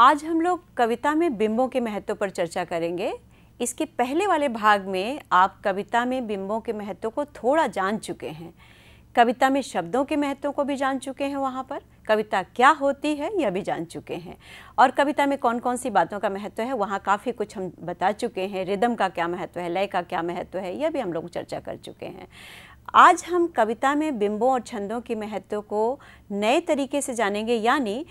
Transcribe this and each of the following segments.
आज हम लोग कविता में बिंबों के महत्व पर चर्चा करेंगे इसके पहले वाले भाग में आप कविता में बिंबों के महत्व को थोड़ा जान चुके हैं कविता में शब्दों के महत्व को भी जान चुके हैं वहाँ पर कविता क्या होती है यह भी जान चुके हैं और कविता में कौन कौन सी बातों का महत्व है वहाँ काफ़ी कुछ हम बता चुके हैं रिदम का क्या महत्व है लय का क्या महत्व है यह भी हम लोग चर्चा कर चुके हैं आज हम कविता में बिंबों और छंदों के महत्व को नए तरीके से जानेंगे यानी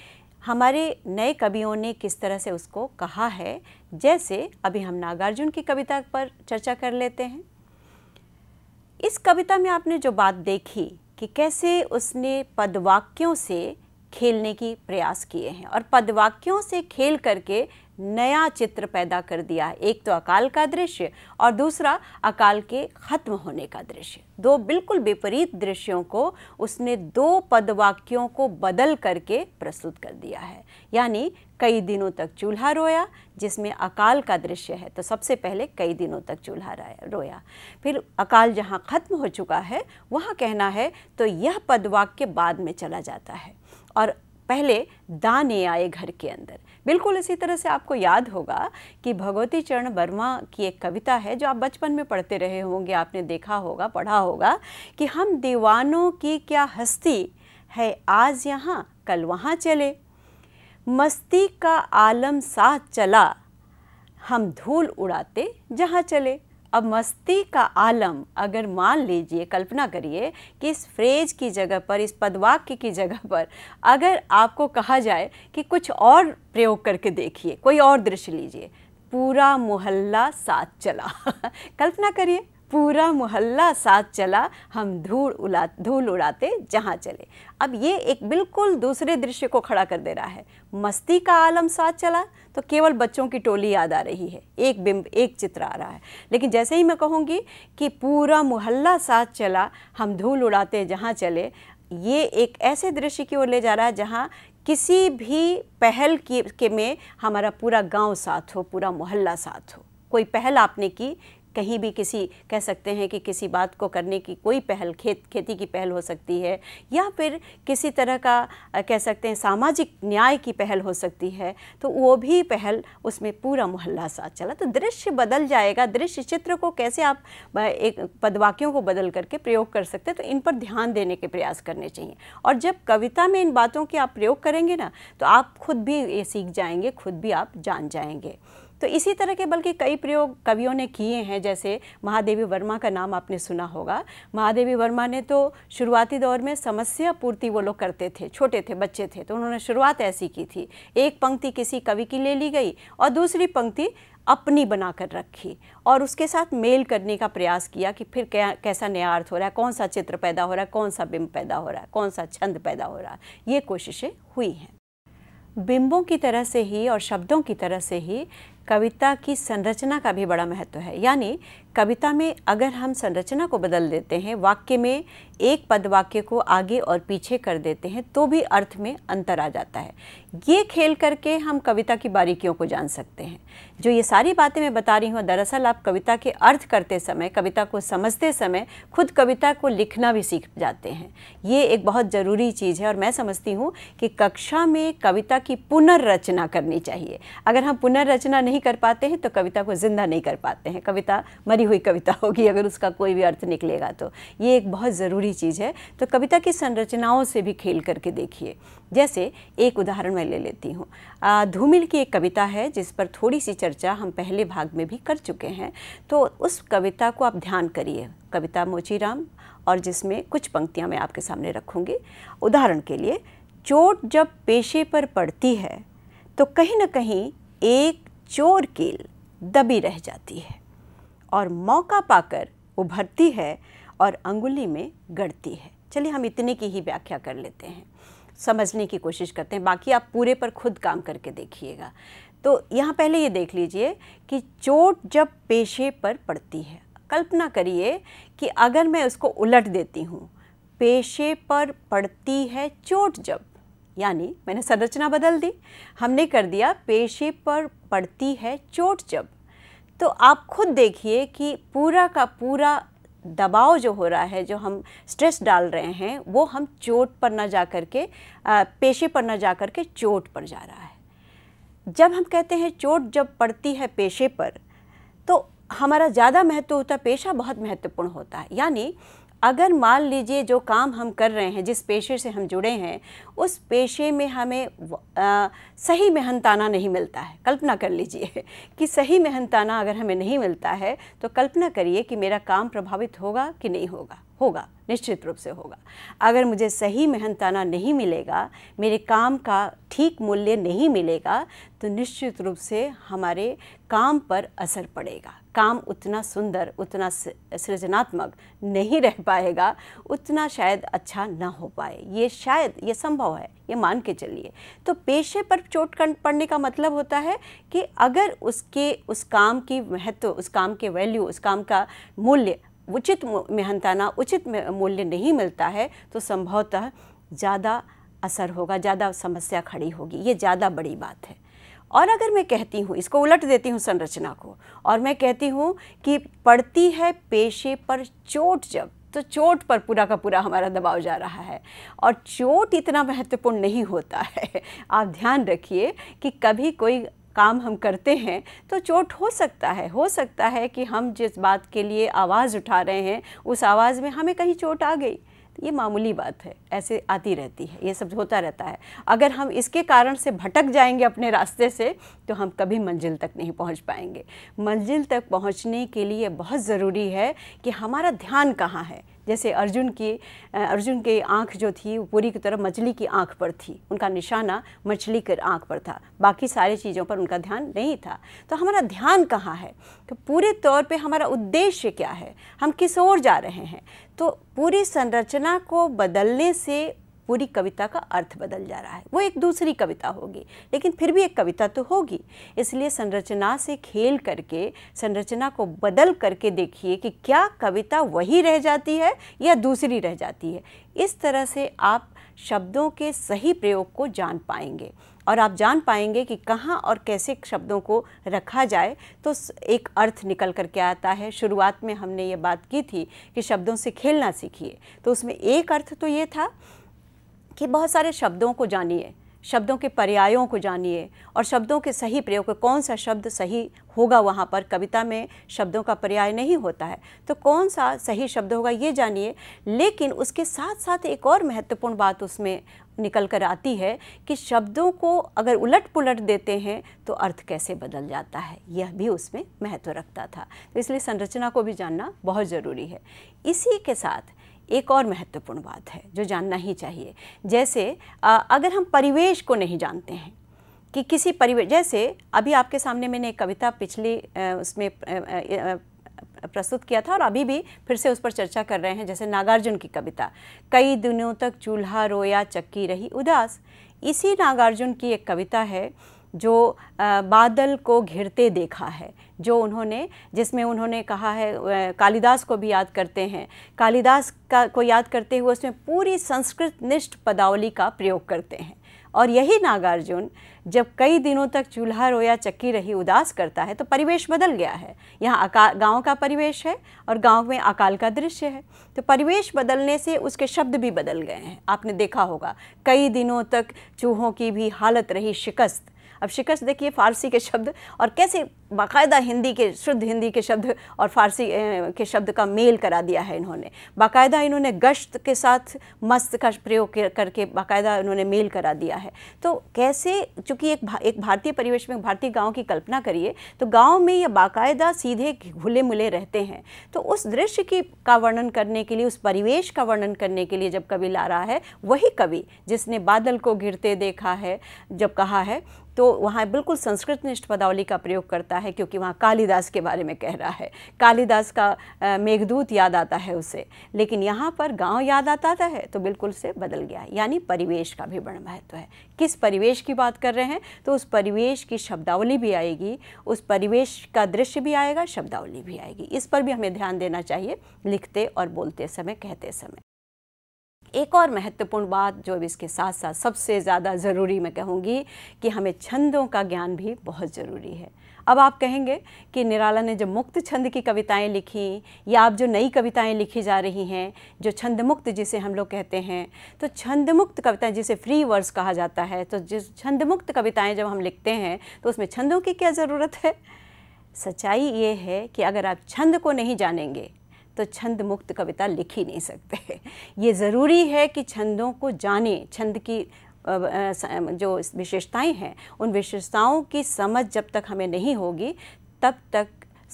हमारे नए कवियों ने किस तरह से उसको कहा है जैसे अभी हम नागार्जुन की कविता पर चर्चा कर लेते हैं इस कविता में आपने जो बात देखी कि कैसे उसने पदवाक्यों से खेलने की प्रयास किए हैं और पदवाक्यों से खेल करके नया चित्र पैदा कर दिया है एक तो अकाल का दृश्य और दूसरा अकाल के खत्म होने का दृश्य दो बिल्कुल विपरीत दृश्यों को उसने दो पदवाक्यों को बदल करके प्रस्तुत कर दिया है यानी कई दिनों तक चूल्हा रोया जिसमें अकाल का दृश्य है तो सबसे पहले कई दिनों तक चूल्हा रोया फिर अकाल जहाँ ख़त्म हो चुका है वहाँ कहना है तो यह पदवाक्य बाद में चला जाता है और पहले दाने आए घर के अंदर बिल्कुल इसी तरह से आपको याद होगा कि भगवती चरण वर्मा की एक कविता है जो आप बचपन में पढ़ते रहे होंगे आपने देखा होगा पढ़ा होगा कि हम दीवानों की क्या हस्ती है आज यहाँ कल वहाँ चले मस्ती का आलम साथ चला हम धूल उड़ाते जहाँ चले अब मस्ती का आलम अगर मान लीजिए कल्पना करिए कि इस फ्रेज की जगह पर इस पदवाक्य की जगह पर अगर आपको कहा जाए कि कुछ और प्रयोग करके देखिए कोई और दृश्य लीजिए पूरा मोहल्ला साथ चला कल्पना करिए पूरा मोहल्ला साथ चला हम धूल उड़ा धूल उड़ाते जहाँ चले अब ये एक बिल्कुल दूसरे दृश्य को खड़ा कर दे रहा है मस्ती का आलम साथ चला तो केवल बच्चों की टोली याद आ रही है एक बिंब एक चित्र आ रहा है लेकिन जैसे ही मैं कहूँगी कि पूरा मोहल्ला साथ चला हम धूल उड़ाते जहाँ चले ये एक ऐसे दृश्य की ओर ले जा रहा है जहाँ किसी भी पहल की के में हमारा पूरा गांव साथ हो पूरा मोहल्ला साथ हो कोई पहल आपने की कहीं भी किसी कह सकते हैं कि किसी बात को करने की कोई पहल खेत खेती की पहल हो सकती है या फिर किसी तरह का कह सकते हैं सामाजिक न्याय की पहल हो सकती है तो वो भी पहल उसमें पूरा मोहल्ला साथ चला तो दृश्य बदल जाएगा दृश्य चित्र को कैसे आप एक पदवाक्यों को बदल करके प्रयोग कर सकते हैं तो इन पर ध्यान देने के प्रयास करने चाहिए और जब कविता में इन बातों के आप प्रयोग करेंगे ना तो आप खुद भी ये सीख जाएंगे खुद भी आप जान जाएंगे तो इसी तरह के बल्कि कई प्रयोग कवियों ने किए हैं जैसे महादेवी वर्मा का नाम आपने सुना होगा महादेवी वर्मा ने तो शुरुआती दौर में समस्या पूर्ति वो लोग करते थे छोटे थे बच्चे थे तो उन्होंने शुरुआत ऐसी की थी एक पंक्ति किसी कवि की ले ली गई और दूसरी पंक्ति अपनी बनाकर रखी और उसके साथ मेल करने का प्रयास किया कि फिर क्या कैसा नया अर्थ हो रहा है कौन सा चित्र पैदा हो रहा है कौन सा बिंब पैदा हो रहा है कौन सा छंद पैदा हो रहा है ये कोशिशें हुई हैं बिंबों की तरह से ही और शब्दों की तरह से ही कविता की संरचना का भी बड़ा महत्व है यानी कविता में अगर हम संरचना को बदल देते हैं वाक्य में एक पद वाक्य को आगे और पीछे कर देते हैं तो भी अर्थ में अंतर आ जाता है ये खेल करके हम कविता की बारीकियों को जान सकते हैं जो ये सारी बातें मैं बता रही हूँ दरअसल आप कविता के अर्थ करते समय कविता को समझते समय खुद कविता को लिखना भी सीख जाते हैं ये एक बहुत ज़रूरी चीज़ है और मैं समझती हूँ कि कक्षा में कविता की पुनर्रचना करनी चाहिए अगर हम पुनर्रचना नहीं नहीं कर पाते हैं तो कविता को ज़िंदा नहीं कर पाते हैं कविता मरी हुई कविता होगी अगर उसका कोई भी अर्थ निकलेगा तो ये एक बहुत ज़रूरी चीज़ है तो कविता की संरचनाओं से भी खेल करके देखिए जैसे एक उदाहरण मैं ले लेती हूँ धूमिल की एक कविता है जिस पर थोड़ी सी चर्चा हम पहले भाग में भी कर चुके हैं तो उस कविता को आप ध्यान करिए कविता मोचीराम और जिसमें कुछ पंक्तियाँ मैं आपके सामने रखूँगी उदाहरण के लिए चोट जब पेशे पर पड़ती है तो कहीं ना कहीं एक चोर कील दबी रह जाती है और मौका पाकर उभरती है और अंगुली में गढ़ती है चलिए हम इतने की ही व्याख्या कर लेते हैं समझने की कोशिश करते हैं बाकी आप पूरे पर खुद काम करके देखिएगा तो यहाँ पहले ये देख लीजिए कि चोट जब पेशे पर पड़ती है कल्पना करिए कि अगर मैं उसको उलट देती हूँ पेशे पर पड़ती है चोट जब यानी मैंने संरचना बदल दी हमने कर दिया पेशे पर पड़ती है चोट जब तो आप खुद देखिए कि पूरा का पूरा दबाव जो हो रहा है जो हम स्ट्रेस डाल रहे हैं वो हम चोट पर ना जा कर के पेशे पर ना जा कर के चोट पर जा रहा है जब हम कहते हैं चोट जब पड़ती है पेशे पर तो हमारा ज़्यादा महत्व होता है पेशा बहुत महत्वपूर्ण होता है यानी अगर मान लीजिए जो काम हम कर रहे हैं जिस पेशे से हम जुड़े हैं उस पेशे में हमें आ, सही मेहनताना नहीं मिलता है कल्पना कर लीजिए कि सही मेहनताना अगर हमें नहीं मिलता है तो कल्पना करिए कि मेरा काम प्रभावित होगा कि नहीं होगा होगा निश्चित रूप से होगा अगर मुझे सही मेहनताना नहीं मिलेगा मेरे काम का ठीक मूल्य नहीं मिलेगा तो निश्चित रूप से हमारे काम पर असर पड़ेगा काम उतना सुंदर उतना सृजनात्मक नहीं रह पाएगा उतना शायद अच्छा ना हो पाए ये शायद ये संभव है ये मान के चलिए तो पेशे पर चोट पड़ने का मतलब होता है कि अगर उसके उस काम की महत्व उस काम के वैल्यू उस काम का मूल्य उचित मेहनताना उचित मूल्य नहीं मिलता है तो संभवतः ज़्यादा असर होगा ज़्यादा समस्या खड़ी होगी ये ज़्यादा बड़ी बात है और अगर मैं कहती हूँ इसको उलट देती हूँ संरचना को और मैं कहती हूँ कि पड़ती है पेशे पर चोट जब तो चोट पर पूरा का पूरा हमारा दबाव जा रहा है और चोट इतना महत्वपूर्ण नहीं होता है आप ध्यान रखिए कि कभी कोई काम हम करते हैं तो चोट हो सकता है हो सकता है कि हम जिस बात के लिए आवाज़ उठा रहे हैं उस आवाज़ में हमें कहीं चोट आ गई ये मामूली बात है ऐसे आती रहती है ये सब होता रहता है अगर हम इसके कारण से भटक जाएंगे अपने रास्ते से तो हम कभी मंजिल तक नहीं पहुंच पाएंगे मंजिल तक पहुंचने के लिए बहुत ज़रूरी है कि हमारा ध्यान कहाँ है जैसे अर्जुन की अर्जुन की आँख जो थी वो पूरी की तरह मछली की आँख पर थी उनका निशाना मछली की आँख पर था बाकी सारी चीज़ों पर उनका ध्यान नहीं था तो हमारा ध्यान कहाँ है तो पूरे तौर पे हमारा उद्देश्य क्या है हम किस ओर जा रहे हैं तो पूरी संरचना को बदलने से पूरी कविता का अर्थ बदल जा रहा है वो एक दूसरी कविता होगी लेकिन फिर भी एक कविता तो होगी इसलिए संरचना से खेल करके संरचना को बदल करके देखिए कि क्या कविता वही रह जाती है या दूसरी रह जाती है इस तरह से आप शब्दों के सही प्रयोग को जान पाएंगे और आप जान पाएंगे कि कहाँ और कैसे शब्दों को रखा जाए तो एक अर्थ निकल कर के आता है शुरुआत में हमने ये बात की थी कि शब्दों से खेलना सीखिए तो उसमें एक अर्थ तो ये था कि बहुत सारे शब्दों को जानिए शब्दों के पर्यायों को जानिए और शब्दों के सही प्रयोग कौन सा शब्द सही होगा वहाँ पर कविता में शब्दों का पर्याय नहीं होता है तो कौन सा सही शब्द होगा ये जानिए लेकिन उसके साथ साथ एक और महत्वपूर्ण बात उसमें निकल कर आती है कि शब्दों को अगर उलट पुलट देते हैं तो अर्थ कैसे बदल जाता है यह भी उसमें महत्व रखता था तो इसलिए संरचना को भी जानना बहुत ज़रूरी है इसी के साथ एक और महत्वपूर्ण बात है जो जानना ही चाहिए जैसे अगर हम परिवेश को नहीं जानते हैं कि किसी परिवेश जैसे अभी आपके सामने मैंने एक कविता पिछली उसमें प्रस्तुत किया था और अभी भी फिर से उस पर चर्चा कर रहे हैं जैसे नागार्जुन की कविता कई दिनों तक चूल्हा रोया चक्की रही उदास इसी नागार्जुन की एक कविता है जो बादल को घिरते देखा है जो उन्होंने जिसमें उन्होंने कहा है कालिदास को भी याद करते हैं कालिदास का को याद करते हुए उसमें पूरी संस्कृत निष्ठ पदावली का प्रयोग करते हैं और यही नागार्जुन जब कई दिनों तक चूल्हा रोया चक्की रही उदास करता है तो परिवेश बदल गया है यहाँ अका गाँव का परिवेश है और गांव में अकाल का दृश्य है तो परिवेश बदलने से उसके शब्द भी बदल गए हैं आपने देखा होगा कई दिनों तक चूहों की भी हालत रही शिकस्त अब शिकस्त देखिए फ़ारसी के शब्द और कैसे बाकायदा हिंदी के शुद्ध हिंदी के शब्द और फारसी के शब्द का मेल करा दिया है इन्होंने बाकायदा इन्होंने गश्त के साथ मस्त का प्रयोग करके बाकायदा इन्होंने मेल करा दिया है तो कैसे चूँकि एक भा, एक भारतीय परिवेश में भारतीय गाँव की कल्पना करिए तो गाँव में ये बाकायदा सीधे घुले मुले रहते हैं तो उस दृश्य की का वर्णन करने के लिए उस परिवेश का वर्णन करने के लिए जब कवि ला रहा है वही कवि जिसने बादल को गिरते देखा है जब कहा है तो वहाँ बिल्कुल संस्कृत निष्ठ पदावली का प्रयोग करता है क्योंकि वहाँ कालिदास के बारे में कह रहा है कालिदास का मेघदूत याद आता है उसे लेकिन यहाँ पर गांव याद आता है तो बिल्कुल से बदल गया यानी परिवेश का भी बड़ा महत्व है किस परिवेश की बात कर रहे हैं तो उस परिवेश की शब्दावली भी आएगी उस परिवेश का दृश्य भी आएगा शब्दावली भी आएगी इस पर भी हमें ध्यान देना चाहिए लिखते और बोलते समय कहते समय एक और महत्वपूर्ण बात जो अब इसके साथ साथ सबसे ज़्यादा ज़रूरी मैं कहूँगी कि हमें छंदों का ज्ञान भी बहुत ज़रूरी है अब आप कहेंगे कि निराला ने जब मुक्त छंद की कविताएं लिखी या आप जो नई कविताएं लिखी जा रही हैं जो छंद मुक्त जिसे हम लोग कहते हैं तो छंद मुक्त कविताएं जिसे फ्री वर्स कहा जाता है तो जिस छंद मुक्त कविताएं जब हम लिखते हैं तो उसमें छंदों की क्या ज़रूरत है सच्चाई ये है कि अगर आप छंद को नहीं जानेंगे तो छंद मुक्त कविता लिख ही नहीं सकते ये ज़रूरी है कि छंदों को जाने छंद की जो विशेषताएं हैं उन विशेषताओं की समझ जब तक हमें नहीं होगी तब तक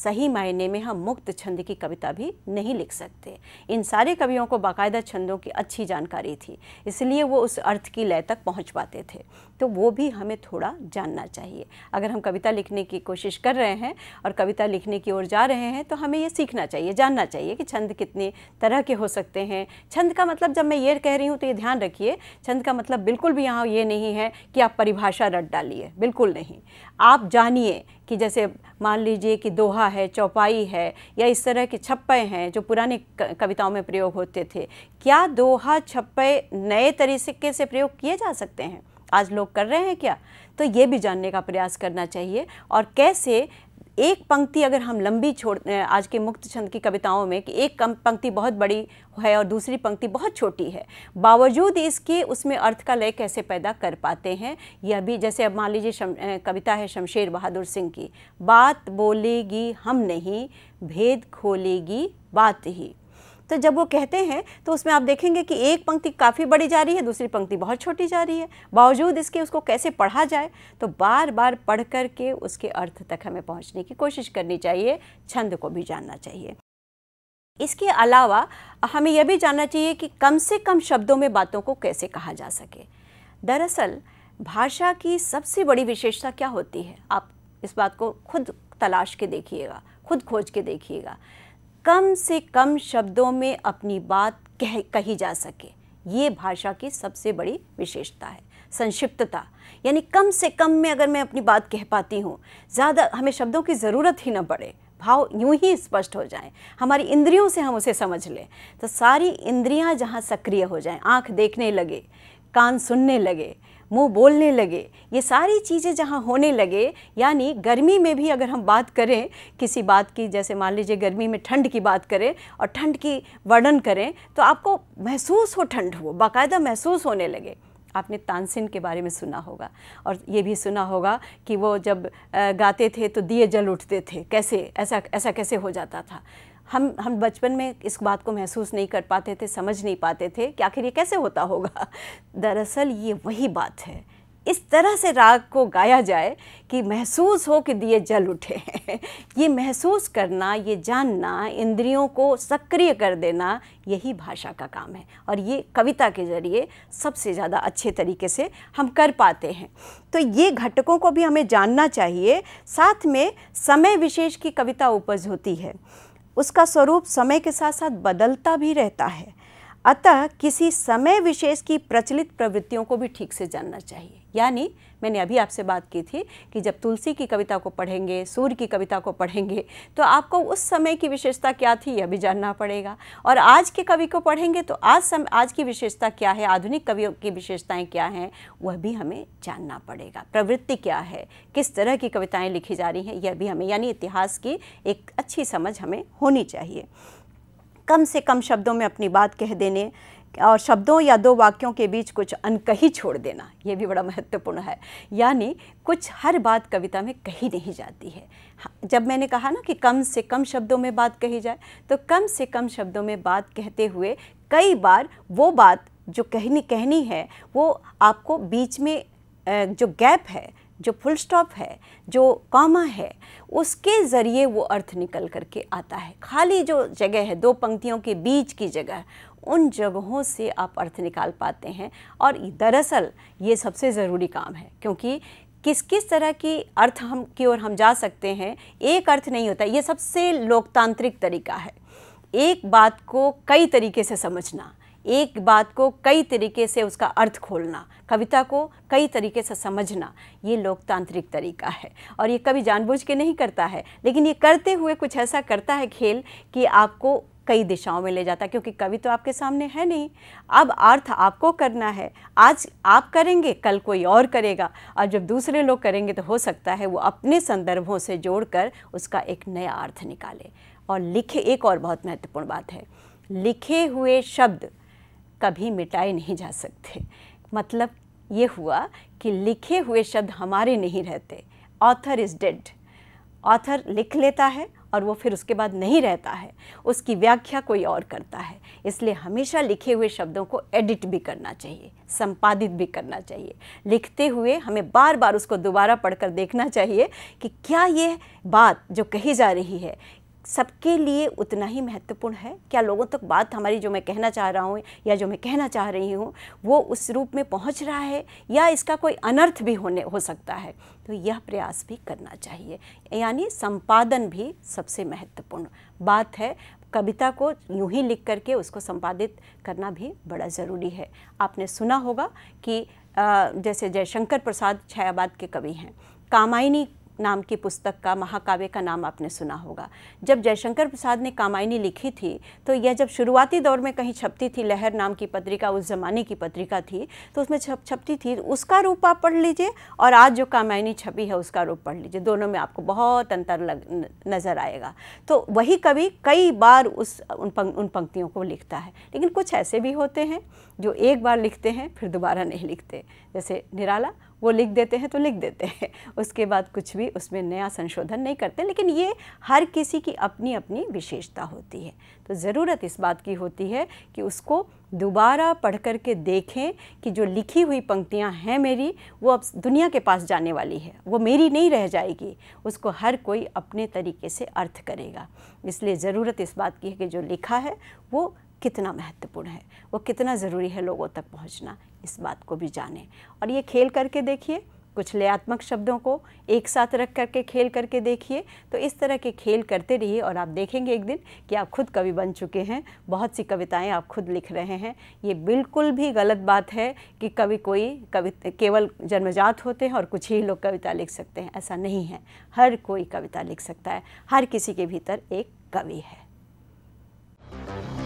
सही मायने में हम मुक्त छंद की कविता भी नहीं लिख सकते इन सारे कवियों को बाकायदा छंदों की अच्छी जानकारी थी इसलिए वो उस अर्थ की लय तक पहुंच पाते थे तो वो भी हमें थोड़ा जानना चाहिए अगर हम कविता लिखने की कोशिश कर रहे हैं और कविता लिखने की ओर जा रहे हैं तो हमें ये सीखना चाहिए जानना चाहिए कि छंद कितने तरह के हो सकते हैं छंद का मतलब जब मैं ये कह रही हूँ तो ये ध्यान रखिए छंद का मतलब बिल्कुल भी यहाँ ये नहीं है कि आप परिभाषा रट डालिए बिल्कुल नहीं आप जानिए कि जैसे मान लीजिए कि दोहा है चौपाई है या इस तरह के छप्पे हैं जो पुराने कविताओं में प्रयोग होते थे क्या दोहा छप्पे नए तरीके से प्रयोग किए जा सकते हैं आज लोग कर रहे हैं क्या तो ये भी जानने का प्रयास करना चाहिए और कैसे एक पंक्ति अगर हम लंबी छोड़ आज के मुक्त छंद की कविताओं में कि एक कम पंक्ति बहुत बड़ी है और दूसरी पंक्ति बहुत छोटी है बावजूद इसके उसमें अर्थ का लय कैसे पैदा कर पाते हैं यह भी जैसे अब मान लीजिए कविता है शमशेर बहादुर सिंह की बात बोलेगी हम नहीं भेद खोलेगी बात ही तो जब वो कहते हैं तो उसमें आप देखेंगे कि एक पंक्ति काफ़ी बड़ी जा रही है दूसरी पंक्ति बहुत छोटी जा रही है बावजूद इसके उसको कैसे पढ़ा जाए तो बार बार पढ़ कर के उसके अर्थ तक हमें पहुँचने की कोशिश करनी चाहिए छंद को भी जानना चाहिए इसके अलावा हमें यह भी जानना चाहिए कि कम से कम शब्दों में बातों को कैसे कहा जा सके दरअसल भाषा की सबसे बड़ी विशेषता क्या होती है आप इस बात को खुद तलाश के देखिएगा खुद खोज के देखिएगा कम से कम शब्दों में अपनी बात कह कही जा सके ये भाषा की सबसे बड़ी विशेषता है संक्षिप्तता यानी कम से कम में अगर मैं अपनी बात कह पाती हूँ ज़्यादा हमें शब्दों की ज़रूरत ही ना पड़े भाव यूं ही स्पष्ट हो जाए हमारी इंद्रियों से हम उसे समझ लें तो सारी इंद्रियां जहाँ सक्रिय हो जाएं आँख देखने लगे कान सुनने लगे मुंह बोलने लगे ये सारी चीज़ें जहाँ होने लगे यानी गर्मी में भी अगर हम बात करें किसी बात की जैसे मान लीजिए गर्मी में ठंड की बात करें और ठंड की वर्णन करें तो आपको महसूस हो ठंड हो बाकायदा महसूस होने लगे आपने तानसिन के बारे में सुना होगा और ये भी सुना होगा कि वो जब गाते थे तो दिए जल उठते थे कैसे ऐसा ऐसा कैसे हो जाता था हम हम बचपन में इस बात को महसूस नहीं कर पाते थे समझ नहीं पाते थे कि आखिर ये कैसे होता होगा दरअसल ये वही बात है इस तरह से राग को गाया जाए कि महसूस हो कि दिए जल उठे ये महसूस करना ये जानना इंद्रियों को सक्रिय कर देना यही भाषा का काम है और ये कविता के ज़रिए सबसे ज़्यादा अच्छे तरीके से हम कर पाते हैं तो ये घटकों को भी हमें जानना चाहिए साथ में समय विशेष की कविता उपज होती है उसका स्वरूप समय के साथ साथ बदलता भी रहता है अतः किसी समय विशेष की प्रचलित प्रवृत्तियों को भी ठीक से जानना चाहिए यानी मैंने अभी आपसे बात की थी कि जब तुलसी की कविता को पढ़ेंगे सूर्य की कविता को पढ़ेंगे तो आपको उस समय की विशेषता क्या थी यह भी जानना पड़ेगा और आज के कवि को पढ़ेंगे तो आज सम आज की विशेषता क्या है आधुनिक कवियों की विशेषताएं क्या हैं वह भी हमें जानना पड़ेगा प्रवृत्ति क्या है किस तरह की कविताएँ लिखी जा रही हैं यह भी हमें यानी इतिहास की एक अच्छी समझ हमें होनी चाहिए कम से कम शब्दों में अपनी बात कह देने और शब्दों या दो वाक्यों के बीच कुछ अनकही छोड़ देना ये भी बड़ा महत्वपूर्ण है यानी कुछ हर बात कविता में कही नहीं जाती है हाँ, जब मैंने कहा ना कि कम से कम शब्दों में बात कही जाए तो कम से कम शब्दों में बात कहते हुए कई बार वो बात जो कहनी कहनी है वो आपको बीच में जो गैप है जो फुल स्टॉप है जो कॉमा है उसके ज़रिए वो अर्थ निकल करके आता है खाली जो जगह है दो पंक्तियों के बीच की जगह उन जगहों से आप अर्थ निकाल पाते हैं और दरअसल ये सबसे ज़रूरी काम है क्योंकि किस किस तरह की अर्थ हम की ओर हम जा सकते हैं एक अर्थ नहीं होता ये सबसे लोकतांत्रिक तरीका है एक बात को कई तरीके से समझना एक बात को कई तरीके से उसका अर्थ खोलना कविता को कई तरीके से समझना ये लोकतांत्रिक तरीका है और ये कभी जानबूझ के नहीं करता है लेकिन ये करते हुए कुछ ऐसा करता है खेल कि आपको कई दिशाओं में ले जाता है क्योंकि कवि तो आपके सामने है नहीं अब अर्थ आपको करना है आज आप करेंगे कल कोई और करेगा और जब दूसरे लोग करेंगे तो हो सकता है वो अपने संदर्भों से जोड़कर उसका एक नया अर्थ निकाले और लिखे एक और बहुत महत्वपूर्ण बात है लिखे हुए शब्द कभी मिटाए नहीं जा सकते मतलब ये हुआ कि लिखे हुए शब्द हमारे नहीं रहते ऑथर इज़ डेड ऑथर लिख लेता है और वो फिर उसके बाद नहीं रहता है उसकी व्याख्या कोई और करता है इसलिए हमेशा लिखे हुए शब्दों को एडिट भी करना चाहिए संपादित भी करना चाहिए लिखते हुए हमें बार बार उसको दोबारा पढ़कर देखना चाहिए कि क्या ये बात जो कही जा रही है सबके लिए उतना ही महत्वपूर्ण है क्या लोगों तक बात हमारी जो मैं कहना चाह रहा हूँ या जो मैं कहना चाह रही हूँ वो उस रूप में पहुँच रहा है या इसका कोई अनर्थ भी होने हो सकता है तो यह प्रयास भी करना चाहिए यानी संपादन भी सबसे महत्वपूर्ण बात है कविता को यूं ही लिख करके उसको संपादित करना भी बड़ा ज़रूरी है आपने सुना होगा कि जैसे जयशंकर प्रसाद छायाबाद के कवि हैं कामायनी नाम की पुस्तक का महाकाव्य का नाम आपने सुना होगा जब जयशंकर प्रसाद ने कामायनी लिखी थी तो यह जब शुरुआती दौर में कहीं छपती थी लहर नाम की पत्रिका उस ज़माने की पत्रिका थी तो उसमें छप छपती थी उसका रूप आप पढ़ लीजिए और आज जो कामायनी छपी है उसका रूप पढ़ लीजिए दोनों में आपको बहुत अंतर लग नज़र आएगा तो वही कवि कई बार उस उन पंक, उन पंक्तियों को लिखता है लेकिन कुछ ऐसे भी होते हैं जो एक बार लिखते हैं फिर दोबारा नहीं लिखते जैसे निराला वो लिख देते हैं तो लिख देते हैं उसके बाद कुछ भी उसमें नया संशोधन नहीं करते लेकिन ये हर किसी की अपनी अपनी विशेषता होती है तो ज़रूरत इस बात की होती है कि उसको दोबारा पढ़ कर के देखें कि जो लिखी हुई पंक्तियाँ हैं मेरी वो अब दुनिया के पास जाने वाली है वो मेरी नहीं रह जाएगी उसको हर कोई अपने तरीके से अर्थ करेगा इसलिए ज़रूरत इस बात की है कि जो लिखा है वो कितना महत्वपूर्ण है वो कितना ज़रूरी है लोगों तक पहुंचना इस बात को भी जाने और ये खेल करके देखिए कुछ लयात्मक शब्दों को एक साथ रख करके खेल करके देखिए तो इस तरह के खेल करते रहिए और आप देखेंगे एक दिन कि आप खुद कवि बन चुके हैं बहुत सी कविताएं आप खुद लिख रहे हैं ये बिल्कुल भी गलत बात है कि कवि कोई कवि केवल जन्मजात होते हैं और कुछ ही लोग कविता लिख सकते हैं ऐसा नहीं है हर कोई कविता लिख सकता है हर किसी के भीतर एक कवि है